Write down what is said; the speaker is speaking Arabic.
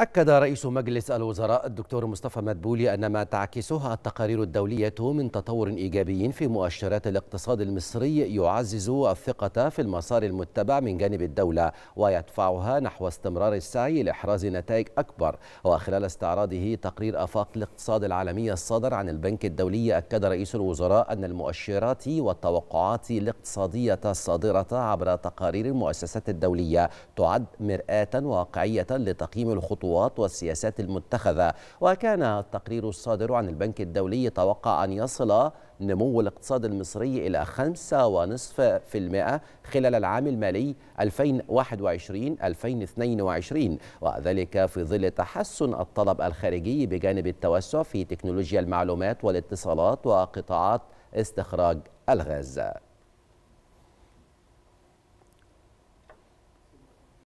أكد رئيس مجلس الوزراء الدكتور مصطفى مدبولي أن ما تعكسها التقارير الدولية من تطور إيجابي في مؤشرات الاقتصاد المصري يعزز الثقة في المسار المتبع من جانب الدولة ويدفعها نحو استمرار السعي لإحراز نتائج أكبر وخلال استعراضه تقرير آفاق الاقتصاد العالمي الصادر عن البنك الدولي أكد رئيس الوزراء أن المؤشرات والتوقعات الاقتصادية الصادرة عبر تقارير المؤسسات الدولية تعد مرآة واقعية لتقييم الخطوة الخطوات والسياسات المتخذة وكان التقرير الصادر عن البنك الدولي يتوقع أن يصل نمو الاقتصاد المصري إلى 5.5% خلال العام المالي 2021-2022 وذلك في ظل تحسن الطلب الخارجي بجانب التوسع في تكنولوجيا المعلومات والاتصالات وقطاعات استخراج الغاز